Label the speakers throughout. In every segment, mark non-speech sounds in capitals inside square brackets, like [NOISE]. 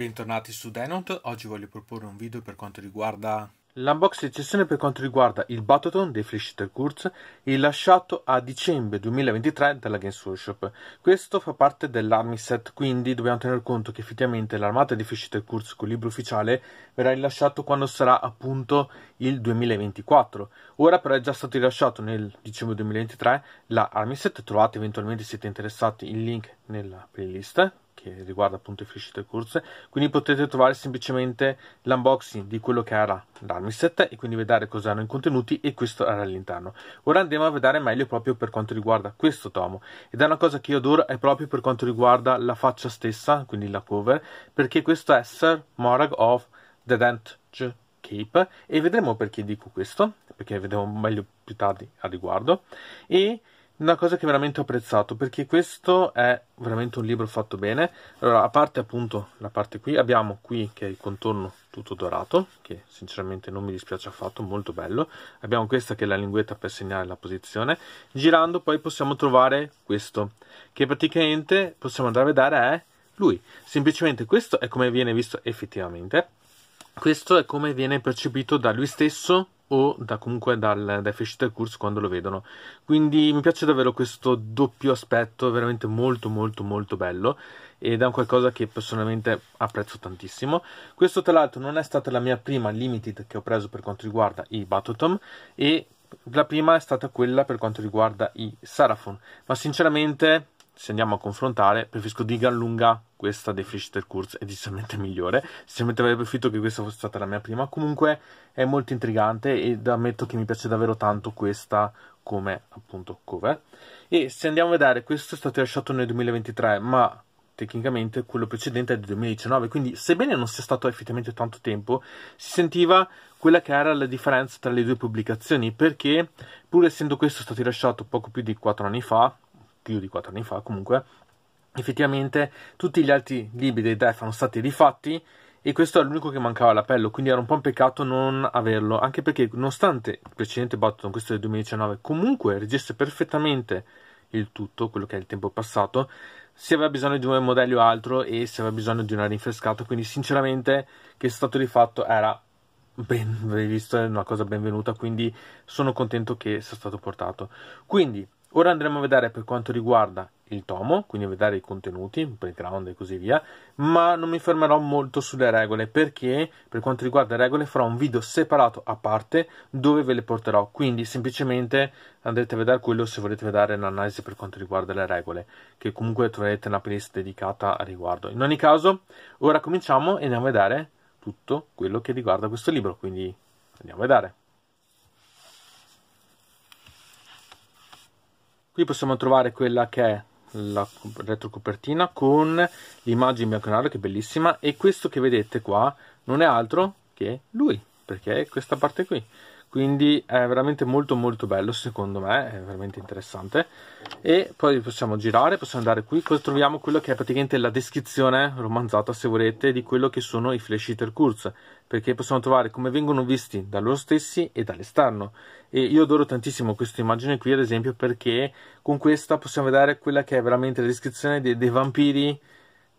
Speaker 1: Bentornati su Denot, oggi voglio proporre un video per quanto riguarda l'unboxing eccezione per quanto riguarda il Batoton dei Fleischer Kurz rilasciato a dicembre 2023 dalla Games Workshop. Questo fa parte dell'Army Set, quindi dobbiamo tener conto che effettivamente l'armata di Fleischer Kurz con libro ufficiale verrà rilasciato quando sarà appunto il 2024. Ora però è già stato rilasciato nel dicembre 2023 la Set, trovate eventualmente se siete interessati il link nella playlist che riguarda appunto i free e corse quindi potete trovare semplicemente l'unboxing di quello che era l'armiset e quindi vedere cosa hanno i contenuti e questo era all'interno ora andiamo a vedere meglio proprio per quanto riguarda questo tomo ed è una cosa che io adoro è proprio per quanto riguarda la faccia stessa quindi la cover perché questo è Sir Morag of The Dent Cape e vedremo perché dico questo perché vedremo meglio più tardi a riguardo e una cosa che veramente ho apprezzato perché questo è veramente un libro fatto bene. Allora, a parte appunto la parte qui, abbiamo qui che è il contorno tutto dorato, che sinceramente non mi dispiace affatto, molto bello. Abbiamo questa che è la linguetta per segnare la posizione. Girando poi possiamo trovare questo, che praticamente possiamo andare a vedere è lui. Semplicemente questo è come viene visto effettivamente. Questo è come viene percepito da lui stesso o da, comunque dal, deficit del corso quando lo vedono. Quindi mi piace davvero questo doppio aspetto, veramente molto molto molto bello ed è un qualcosa che personalmente apprezzo tantissimo. Questo tra l'altro non è stata la mia prima limited che ho preso per quanto riguarda i Batotom e la prima è stata quella per quanto riguarda i Saraphon, ma sinceramente se andiamo a confrontare, preferisco di gran lunga questa dei Frischter Kurz, è decisamente [LAUGHS] migliore. Sinceramente avrei preferito che questa fosse stata la mia prima. Comunque è molto intrigante ed ammetto che mi piace davvero tanto questa come appunto cover. E se andiamo a vedere, questo è stato rilasciato nel 2023, ma tecnicamente quello precedente è del 2019, quindi sebbene non sia stato effettivamente tanto tempo, si sentiva quella che era la differenza tra le due pubblicazioni, perché pur essendo questo stato rilasciato poco più di 4 anni fa, più di 4 anni fa comunque, effettivamente tutti gli altri libri dei Death sono stati rifatti e questo è l'unico che mancava all'appello, quindi era un po' un peccato non averlo, anche perché nonostante il precedente Batman, questo del 2019, comunque registra perfettamente il tutto, quello che è il tempo passato, si aveva bisogno di un modello o altro e si aveva bisogno di una rinfrescata, quindi sinceramente che è stato rifatto era ben visto, è una cosa benvenuta, quindi sono contento che sia stato portato. Quindi Ora andremo a vedere per quanto riguarda il tomo, quindi vedere i contenuti, il background e così via, ma non mi fermerò molto sulle regole perché per quanto riguarda le regole farò un video separato a parte dove ve le porterò, quindi semplicemente andrete a vedere quello se volete vedere l'analisi per quanto riguarda le regole, che comunque troverete una playlist dedicata a riguardo. In ogni caso, ora cominciamo e andiamo a vedere tutto quello che riguarda questo libro, quindi andiamo a vedere. qui possiamo trovare quella che è la retrocopertina con l'immagine in bianco e nero che è bellissima e questo che vedete qua non è altro che lui perché è questa parte qui quindi è veramente molto molto bello secondo me, è veramente interessante e poi possiamo girare, possiamo andare qui, cosa troviamo? Quello che è praticamente la descrizione romanzata se volete di quello che sono i flash hitter Kurz perché possiamo trovare come vengono visti da loro stessi e dall'esterno e io adoro tantissimo questa immagine qui ad esempio perché con questa possiamo vedere quella che è veramente la descrizione dei, dei vampiri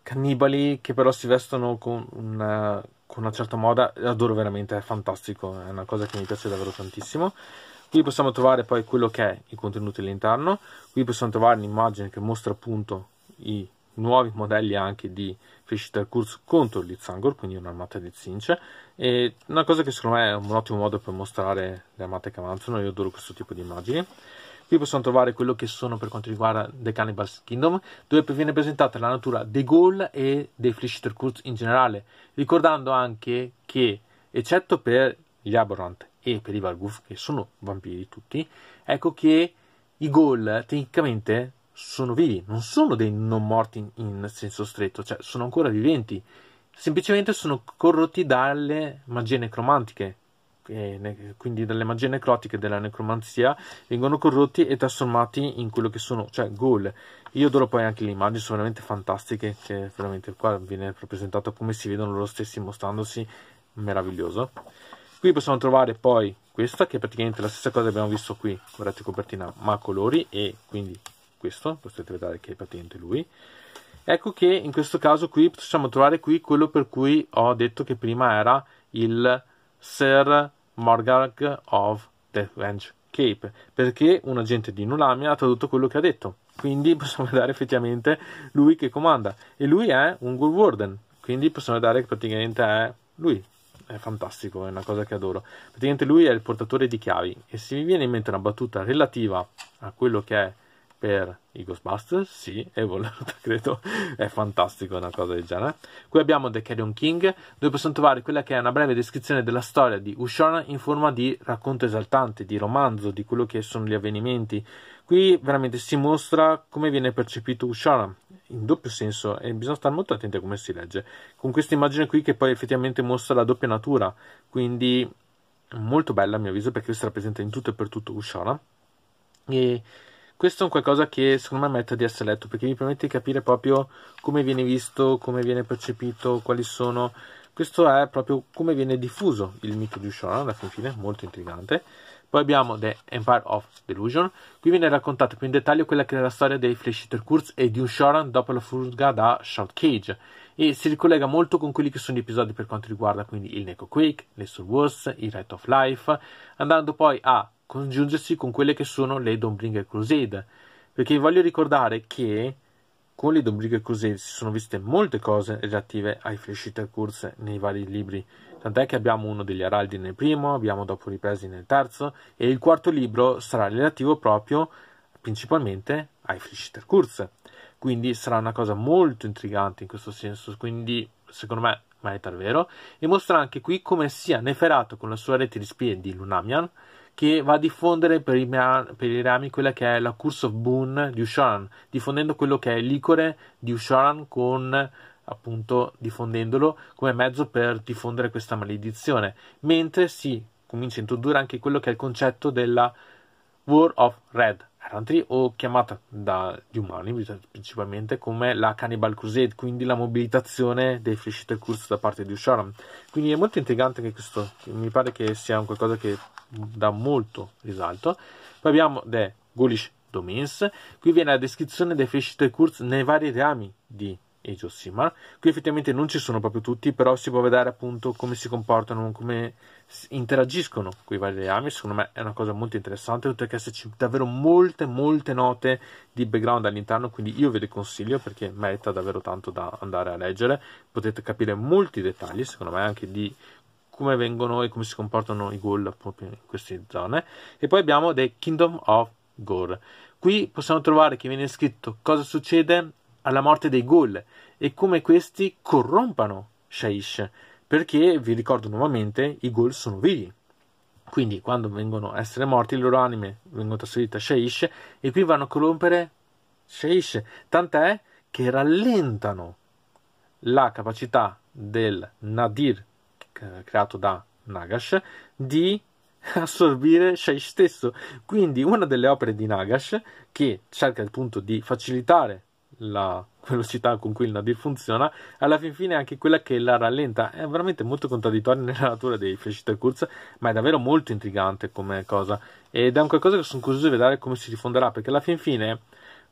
Speaker 1: cannibali che però si vestono con una con una certa moda, adoro veramente, è fantastico, è una cosa che mi piace davvero tantissimo. Qui possiamo trovare poi quello che è i contenuti all'interno, qui possiamo trovare un'immagine che mostra appunto i nuovi modelli anche di Fisher Kurz contro il Lizzangor, quindi un'armata di Zince, e una cosa che secondo me è un ottimo modo per mostrare le armate che avanzano, io adoro questo tipo di immagini. Qui possiamo trovare quello che sono per quanto riguarda The Cannibals Kingdom, dove viene presentata la natura dei Ghoul e dei Flichterkutz in generale, ricordando anche che, eccetto per gli Aborant e per i Varguf, che sono vampiri tutti, ecco che i Ghoul tecnicamente sono vivi, non sono dei non morti in senso stretto, cioè sono ancora viventi, semplicemente sono corrotti dalle magie necromantiche, eh, quindi dalle magie necrotiche della necromanzia vengono corrotti e trasformati in quello che sono, cioè ghoul. Io adoro poi anche le immagini, sono veramente fantastiche, che cioè, veramente qua viene rappresentato come si vedono loro stessi mostrandosi, meraviglioso. Qui possiamo trovare poi questa, che è praticamente la stessa cosa che abbiamo visto qui, guardate copertina, ma colori, e quindi questo, potete vedere che è praticamente lui. Ecco che in questo caso qui possiamo trovare qui quello per cui ho detto che prima era il Sir Morgarg of the French Cape, perché un agente di Nulamia ha tradotto quello che ha detto. Quindi [LAUGHS] possiamo dare effettivamente lui che comanda. E lui è un Good Warden, quindi possiamo dare che praticamente è lui. È fantastico, è una cosa che adoro. Praticamente lui è il portatore di chiavi e se mi viene in mente una battuta relativa a quello che è per i Ghostbusters, sì, è [LAUGHS] credo, è fantastico una cosa del genere. Qui abbiamo The Carrion King, dove possiamo trovare quella che è una breve descrizione della storia di Ushana in forma di racconto esaltante, di romanzo, di quello che sono gli avvenimenti. Qui veramente si mostra come viene percepito Ushana, in doppio senso, e bisogna stare molto attenti a come si legge, con questa immagine qui che poi effettivamente mostra la doppia natura, quindi molto bella a mio avviso perché si rappresenta in tutto e per tutto Ushana. E questo è un qualcosa che secondo me merita di essere letto perché mi permette di capire proprio come viene visto, come viene percepito, quali sono. Questo è proprio come viene diffuso il mito di Ushoran alla fin fine, molto intrigante. Poi abbiamo The Empire of Delusion. Qui viene raccontata più in dettaglio quella che è la storia dei Flash Eater Kurz e di Ushoran dopo la furga da Short Cage. E si ricollega molto con quelli che sono gli episodi per quanto riguarda quindi il Neko Quake, le Soul Wars, il Right of Life, andando poi a congiungersi con quelle che sono le Dombringer Crusade, perché voglio ricordare che con le Dombringer Crusade si sono viste molte cose relative ai Fleshiter Kurz nei vari libri, tant'è che abbiamo uno degli araldi nel primo, abbiamo dopo ripresi nel terzo e il quarto libro sarà relativo proprio principalmente ai Fleshiter Kurz. Quindi sarà una cosa molto intrigante in questo senso, quindi secondo me merita il e mostra anche qui come sia Neferato con la sua rete di spie di Lunamian che va a diffondere per i, per i, rami quella che è la Curse of Boon di Ushoran, diffondendo quello che è l'icore di Ushoran con appunto diffondendolo come mezzo per diffondere questa maledizione, mentre si comincia a introdurre anche quello che è il concetto della War of Red, Erantri o chiamata dagli umani principalmente come la Cannibal Crusade, quindi la mobilitazione dei Free Shooter Kurz da parte di Usharam. Quindi è molto intrigante anche questo, mi pare che sia un qualcosa che dà molto risalto. Poi abbiamo The Gaulish Domains, qui viene la descrizione dei Free Shooter Kurz nei vari rami di e Josimar. Qui effettivamente non ci sono proprio tutti, però si può vedere appunto come si comportano, come interagiscono con i vari legami. Secondo me è una cosa molto interessante, oltre che esserci davvero molte, molte note di background all'interno. Quindi io ve le consiglio perché merita davvero tanto da andare a leggere. Potete capire molti dettagli, secondo me, anche di come vengono e come si comportano i ghoul proprio in queste zone. E poi abbiamo The Kingdom of Gore. Qui possiamo trovare che viene scritto cosa succede alla morte dei Ghoul e come questi corrompano Shaish, perché vi ricordo nuovamente, i Ghoul sono vivi. Quindi quando vengono a essere morti le loro anime vengono trasferite a Shaish e qui vanno a corrompere Shaish, tant'è che rallentano la capacità del Nadir creato da Nagash di assorbire Shaish stesso. Quindi una delle opere di Nagash che cerca appunto di facilitare la velocità con cui il nadir funziona, alla fin fine è anche quella che la rallenta. È veramente molto contraddittoria nella natura dei Flashita curse, ma è davvero molto intrigante come cosa. Ed è un qualcosa che sono curioso di vedere come si rifonderà, perché alla fin fine,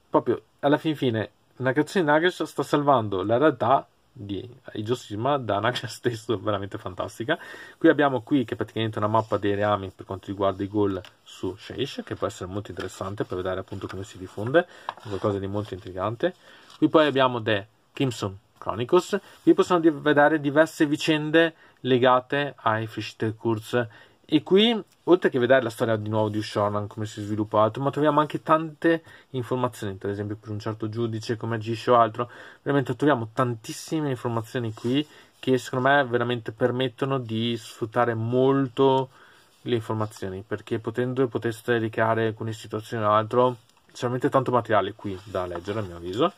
Speaker 1: proprio alla fin fine, Nakatsu Nagash sta salvando la realtà di Ijosima da Naga [LAUGHS] stesso, veramente fantastica. Qui abbiamo qui che è praticamente una mappa dei reami per quanto riguarda i gol su Sheish, che può essere molto interessante per vedere appunto come si diffonde, qualcosa di molto intrigante. Qui poi abbiamo The Kimson Chronicles, qui possiamo vedere diverse vicende legate ai Kurz e qui, oltre che vedere la storia di nuovo di Ushonan, come si sviluppa altro ma troviamo anche tante informazioni, per esempio per un certo giudice, come agisce o altro. Veramente troviamo tantissime informazioni qui che secondo me veramente permettono di sfruttare molto le informazioni, perché potendo e poteste dedicare alcune situazioni o altro, c'è veramente tanto materiale qui da leggere a mio avviso.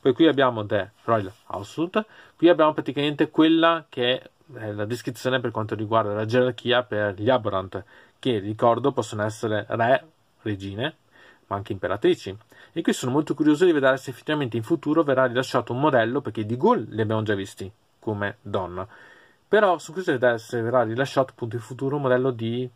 Speaker 1: Poi qui abbiamo The Royal Household, qui abbiamo praticamente quella che è eh, la descrizione per quanto riguarda la gerarchia per gli Abrant, che ricordo possono essere re, regine, ma anche imperatrici. E qui sono molto curioso di vedere se effettivamente in futuro verrà rilasciato un modello, perché di Ghoul li abbiamo già visti come donna. Però sono curioso di vedere se verrà rilasciato appunto in futuro un modello di,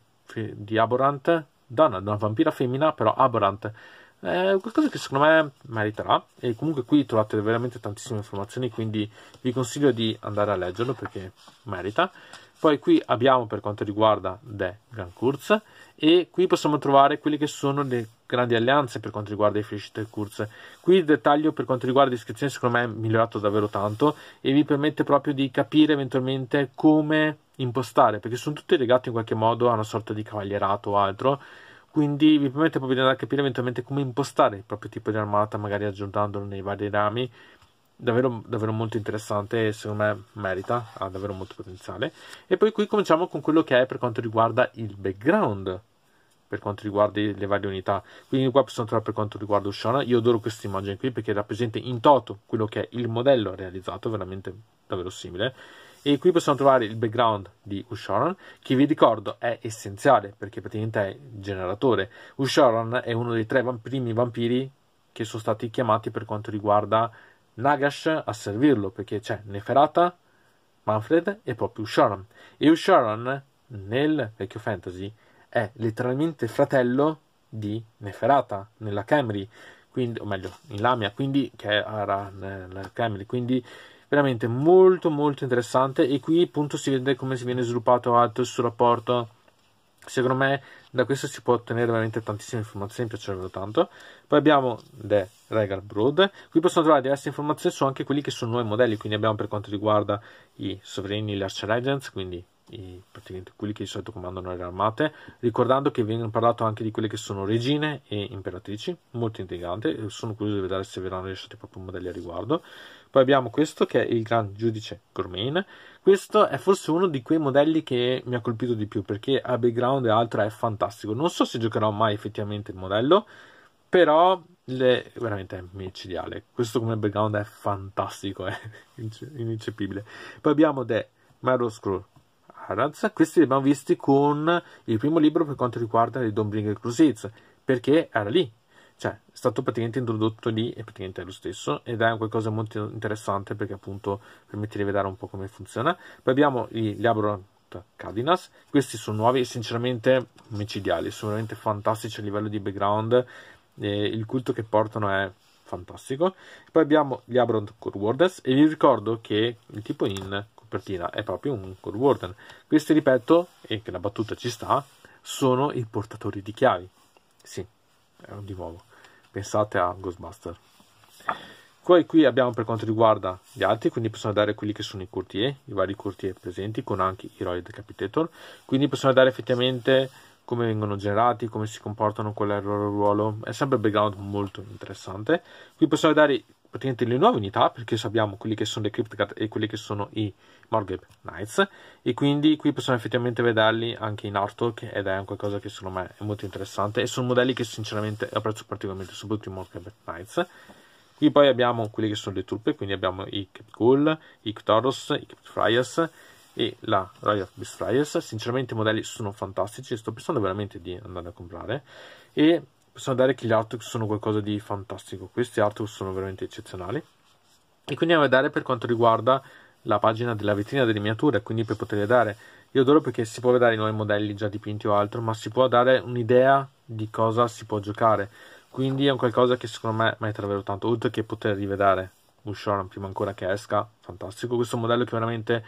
Speaker 1: di Aborant, donna, una vampira femmina, però Aborant è eh, qualcosa che secondo me meriterà e comunque qui trovate veramente tantissime informazioni quindi vi consiglio di andare a leggerlo perché merita poi qui abbiamo per quanto riguarda The Grand Kurz e qui possiamo trovare quelle che sono le grandi alleanze per quanto riguarda i Frischite Kurz. Qui il dettaglio per quanto riguarda le l'iscrizione secondo me è migliorato davvero tanto e vi permette proprio di capire eventualmente come impostare perché sono tutti legati in qualche modo a una sorta di cavalierato o altro quindi vi permette proprio di andare a capire eventualmente come impostare il proprio tipo di armata, magari aggiuntandolo nei vari rami. Davvero, davvero molto interessante e secondo me merita, ha davvero molto potenziale. E poi qui cominciamo con quello che è per quanto riguarda il background, per quanto riguarda le varie unità. Quindi qua possiamo trovare per quanto riguarda Ushana, io adoro questa immagine qui perché rappresenta in toto quello che è il modello realizzato, veramente davvero simile e qui possiamo trovare il background di Ushoran che vi ricordo è essenziale perché praticamente è il generatore Ushoran è uno dei tre vamp- primi vampiri che sono stati chiamati per quanto riguarda Nagash a servirlo perché c'è Neferata Manfred e proprio Ushoran e Ushoran nel vecchio fantasy è letteralmente fratello di Neferata nella Camry quindi, o meglio in Lamia quindi che era nella Camry quindi veramente molto molto interessante e qui appunto si vede come si viene sviluppato alto il suo rapporto secondo me da questo si può ottenere veramente tantissime informazioni mi piacerebbe tanto poi abbiamo The Regal Broad qui possiamo trovare diverse informazioni su anche quelli che sono nuovi modelli quindi abbiamo per quanto riguarda i sovrini, gli Archer Legends quindi i, praticamente quelli che di solito comandano le armate, ricordando che viene parlato anche di quelle che sono regine e imperatrici, molto intrigante, sono curioso di vedere se verranno rilasciati proprio modelli a riguardo. Poi abbiamo questo che è il Gran Giudice Gormain, questo è forse uno di quei modelli che mi ha colpito di più perché a background e altro è fantastico, non so se giocherò mai effettivamente il modello, però le, veramente è micidiale, questo come background è fantastico, [LAUGHS] è ineccepibile. Poi abbiamo The Marrow Scroll Haraz, questi li abbiamo visti con il primo libro per quanto riguarda le Dombringer Crusades, perché era lì, cioè è stato praticamente introdotto lì e praticamente è lo stesso ed è qualcosa molto interessante perché appunto permette di vedere un po' come funziona. Poi abbiamo i Labrant Cadinas, questi sono nuovi e sinceramente micidiali, sono veramente fantastici a livello di background, eh, il culto che portano è fantastico. Poi abbiamo gli Abron Core Warders e vi ricordo che il tipo in copertina è proprio un Code Warden. Questi, ripeto, e che la battuta ci sta, sono i portatori di chiavi. Sì, di nuovo, pensate a Ghostbuster. Poi qui abbiamo per quanto riguarda gli altri, quindi possiamo dare quelli che sono i courtier, i vari courtier presenti con anche i Roid Capitator, quindi possiamo dare effettivamente come vengono generati, come si comportano, qual è il loro ruolo, è sempre un background molto interessante. Qui possiamo dare praticamente le nuove unità, perché abbiamo quelli che sono le Cryptcat e quelli che sono i Morgab Knights, e quindi qui possiamo effettivamente vederli anche in artwork, ed è qualcosa che secondo me è molto interessante, e sono modelli che sinceramente apprezzo particolarmente, soprattutto i Morgab Knights. Qui poi abbiamo quelli che sono le truppe, quindi abbiamo i Capt Ghoul, i Ctoros, i Capt Friars, e la Royal Beast Friars Sinceramente i modelli sono fantastici, sto pensando veramente di andare a comprare. E possiamo dare che gli artwork sono qualcosa di fantastico. Questi artwork sono veramente eccezionali. E quindi andiamo a vedere per quanto riguarda la pagina della vetrina delle miniature, quindi per poterle dare. Io adoro perché si può vedere i nuovi modelli già dipinti o altro, ma si può dare un'idea di cosa si può giocare. Quindi è un qualcosa che secondo me merita davvero tanto, oltre che poter rivedere Bushorn prima ancora che esca, fantastico. Questo modello che veramente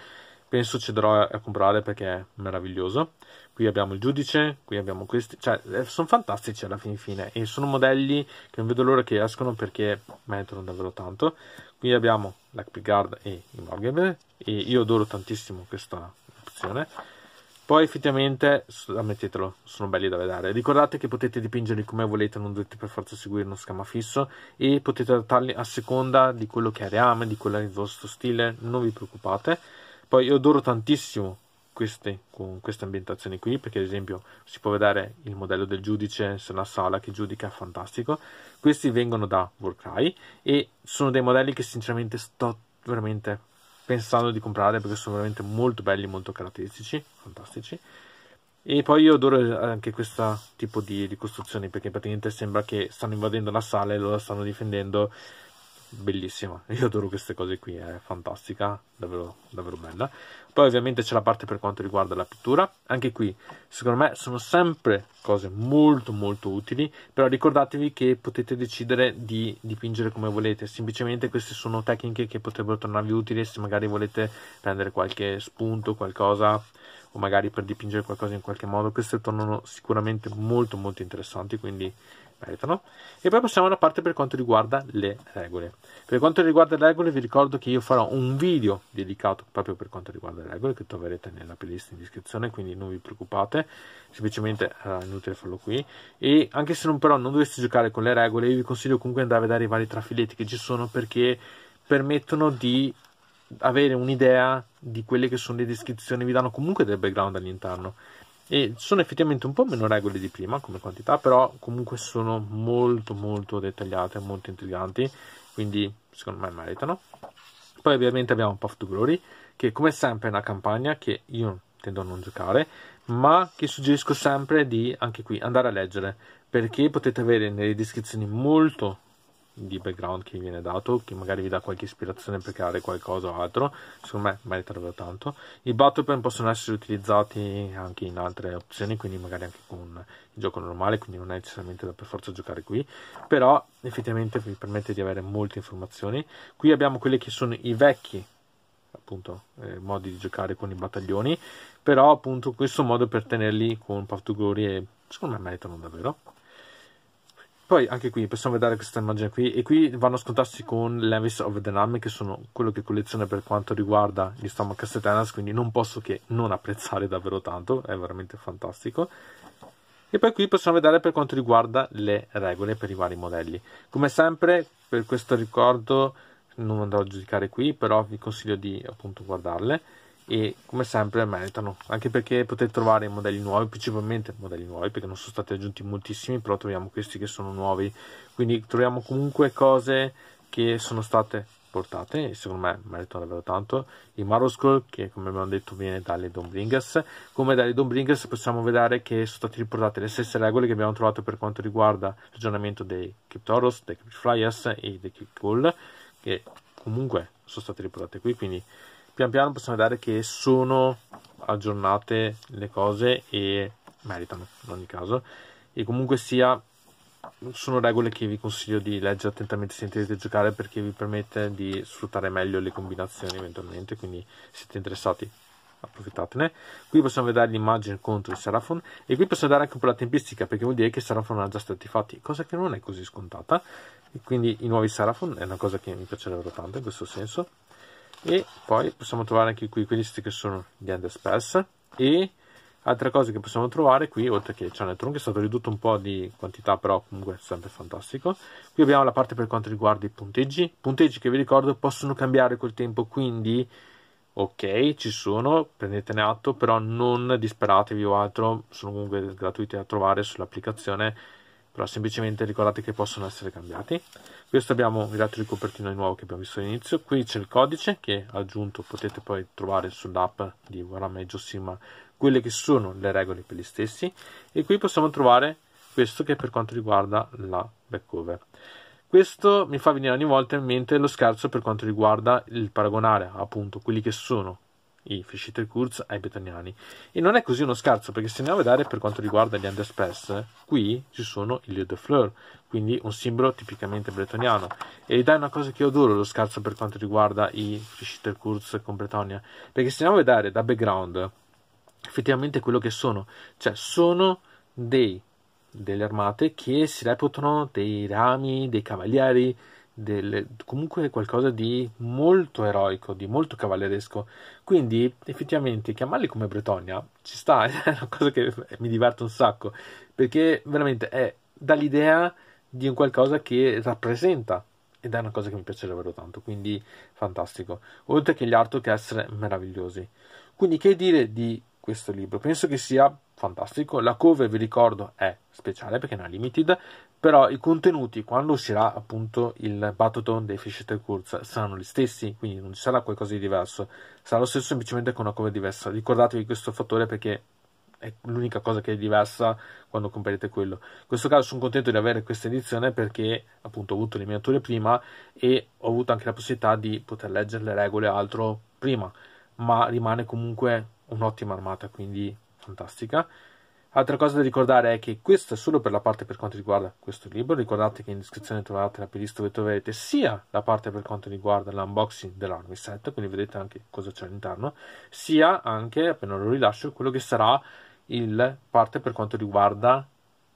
Speaker 1: penso cederò a comprare perché è meraviglioso qui abbiamo il giudice, qui abbiamo questi, cioè eh, sono fantastici alla fin fine e sono modelli che non vedo l'ora che escono perché boh, mettono davvero tanto. Qui abbiamo la Pigard e i Morgan e io adoro tantissimo questa opzione. Poi effettivamente, ammettetelo, sono belli da vedere. Ricordate che potete dipingerli come volete, non dovete per forza seguire uno schema fisso e potete adattarli a seconda di quello che è reame, di quello che è il vostro stile, non vi preoccupate. Poi io adoro tantissimo queste, con queste ambientazioni qui, perché ad esempio si può vedere il modello del giudice, se la sala che giudica, fantastico. Questi vengono da Warcry e sono dei modelli che sinceramente sto veramente pensando di comprare perché sono veramente molto belli, molto caratteristici, fantastici. E poi io adoro anche questo tipo di, di costruzioni perché praticamente sembra che stanno invadendo la sala e loro stanno difendendo bellissima [LAUGHS] io adoro queste cose qui è fantastica davvero, davvero bella poi ovviamente c'è la parte per quanto riguarda la pittura anche qui secondo me sono sempre cose molto molto utili però ricordatevi che potete decidere di dipingere come volete semplicemente queste sono tecniche che potrebbero tornarvi utili se magari volete prendere qualche spunto qualcosa o magari per dipingere qualcosa in qualche modo queste tornano sicuramente molto molto interessanti quindi meritano. E poi passiamo alla parte per quanto riguarda le regole. Per quanto riguarda le regole, vi ricordo che io farò un video dedicato proprio per quanto riguarda le regole, che troverete nella playlist in descrizione, quindi non vi preoccupate, semplicemente eh, è uh, inutile farlo qui. E anche se non, però non doveste giocare con le regole, io vi consiglio comunque di andare a vedere i vari trafiletti che ci sono perché permettono di avere un'idea di quelle che sono le descrizioni, vi danno comunque del background all'interno e sono effettivamente un po' meno regole di prima come quantità però comunque sono molto molto dettagliate molto intriganti quindi secondo me meritano poi ovviamente abbiamo Path to Glory che come sempre è una campagna che io tendo a non giocare ma che suggerisco sempre di anche qui andare a leggere perché potete avere nelle descrizioni molto di background che viene dato, che magari vi dà qualche ispirazione per creare qualcosa o altro, secondo me merita davvero tanto. I battle pen possono essere utilizzati anche in altre opzioni, quindi magari anche con il gioco normale, quindi non è necessariamente da per forza giocare qui, però effettivamente vi permette di avere molte informazioni. Qui abbiamo quelli che sono i vecchi appunto eh, modi di giocare con i battaglioni però appunto questo modo per tenerli con Path to Glory e secondo me meritano davvero poi anche qui possiamo vedere questa immagine qui e qui vanno a scontarsi con Levis of the Nam che sono quello che colleziona per quanto riguarda gli Stomach Castellanas quindi non posso che non apprezzare davvero tanto, è veramente fantastico. E poi qui possiamo vedere per quanto riguarda le regole per i vari modelli. Come sempre per questo ricordo non andrò a giudicare qui però vi consiglio di appunto guardarle e come sempre meritano anche perché potete trovare modelli nuovi principalmente modelli nuovi perché non sono stati aggiunti moltissimi però troviamo questi che sono nuovi quindi troviamo comunque cose che sono state portate e secondo me meritano davvero tanto il Marvel Scroll che come abbiamo detto viene dalle Dombringas come dalle Dombringas possiamo vedere che sono state riportate le stesse regole che abbiamo trovato per quanto riguarda l'aggiornamento dei Cryptoros, dei Cryptflyers e dei Cryptcool che comunque sono state riportate qui quindi pian piano possiamo vedere che sono aggiornate le cose e meritano in ogni caso e comunque sia sono regole che vi consiglio di leggere attentamente se intendete giocare perché vi permette di sfruttare meglio le combinazioni eventualmente quindi se siete interessati approfittatene qui possiamo vedere l'immagine contro il Seraphon e qui possiamo vedere anche un po' la tempistica perché vuol dire che i Seraphon hanno già stati fatti cosa che non è così scontata e quindi i nuovi Seraphon è una cosa che mi piacerebbe tanto in questo senso e poi possiamo trovare anche qui questi che sono gli underspells e altre cose che possiamo trovare qui oltre che Chanetron che è stato ridotto un po' di quantità però comunque è sempre fantastico qui abbiamo la parte per quanto riguarda i punteggi punteggi che vi ricordo possono cambiare col tempo quindi ok ci sono prendetene atto però non disperatevi o altro sono comunque gratuiti da trovare sull'applicazione però semplicemente ricordate che possono essere cambiati. Questo abbiamo il copertino di nuovo che abbiamo visto all'inizio, qui c'è il codice che aggiunto potete poi trovare sull'app di Warhammer Jossima quelle che sono le regole per gli stessi e qui possiamo trovare questo che è per quanto riguarda la back cover Questo mi fa venire ogni volta in mente lo scherzo per quanto riguarda il paragonare appunto quelli che sono i Fischiter Kurz ai betoniani. E non è così uno scherzo, perché se andiamo a vedere per quanto riguarda gli underspass, qui ci sono i Lieu de Fleur, quindi un simbolo tipicamente bretoniano. E dai una cosa che io adoro lo scherzo per quanto riguarda i Fischiter Kurz con Bretonia, perché se andiamo a vedere da background, effettivamente quello che sono, cioè sono dei, delle armate che si reputano dei rami, dei cavalieri, del, comunque qualcosa di molto eroico, di molto cavalleresco. Quindi, effettivamente, chiamarli come Bretonia ci sta, [LAUGHS] è una cosa che mi diverte un sacco, perché veramente è, dall'idea di un qualcosa che rappresenta ed è una cosa che mi piace davvero tanto, quindi fantastico. Oltre che gli artwork essere meravigliosi. Quindi, che dire di questo libro? Penso che sia fantastico. La cover, vi ricordo, è speciale perché è una limited, però i contenuti, quando uscirà appunto il Batuton dei Fisher Kurz, saranno gli stessi, quindi non ci sarà qualcosa di diverso, sarà lo stesso semplicemente con una cover diversa. Ricordatevi questo fattore perché è l'unica cosa che è diversa quando comprerete quello. In questo caso sono contento di avere questa edizione perché appunto ho avuto le miniature prima e ho avuto anche la possibilità di poter leggere le regole altro prima, ma rimane comunque un'ottima armata, quindi fantastica. Altra cosa da ricordare è che questa è solo per la parte per quanto riguarda questo libro, ricordate che in descrizione trovate la playlist dove troverete sia la parte per quanto riguarda l'unboxing dell'Armiset, quindi vedete anche cosa c'è all'interno, sia anche, appena lo rilascio, quello che sarà la parte per quanto riguarda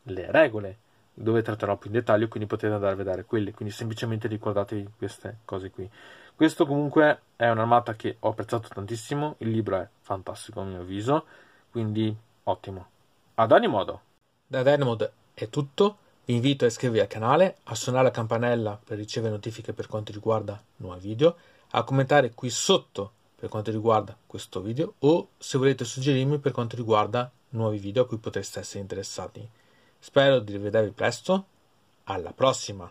Speaker 1: le regole, dove tratterò più in dettaglio, quindi potete andare a vedere quelle, quindi semplicemente ricordatevi queste cose qui. Questo comunque è un'armata che ho apprezzato tantissimo, il libro è fantastico a mio avviso, quindi ottimo. Ad ogni modo, da Redmod è tutto. Vi invito a iscrivervi al canale, a suonare la campanella per ricevere notifiche per quanto riguarda nuovi video, a commentare qui sotto per quanto riguarda questo video o se volete suggerirmi per quanto riguarda nuovi video a cui potreste essere interessati. Spero di rivedervi presto, alla prossima!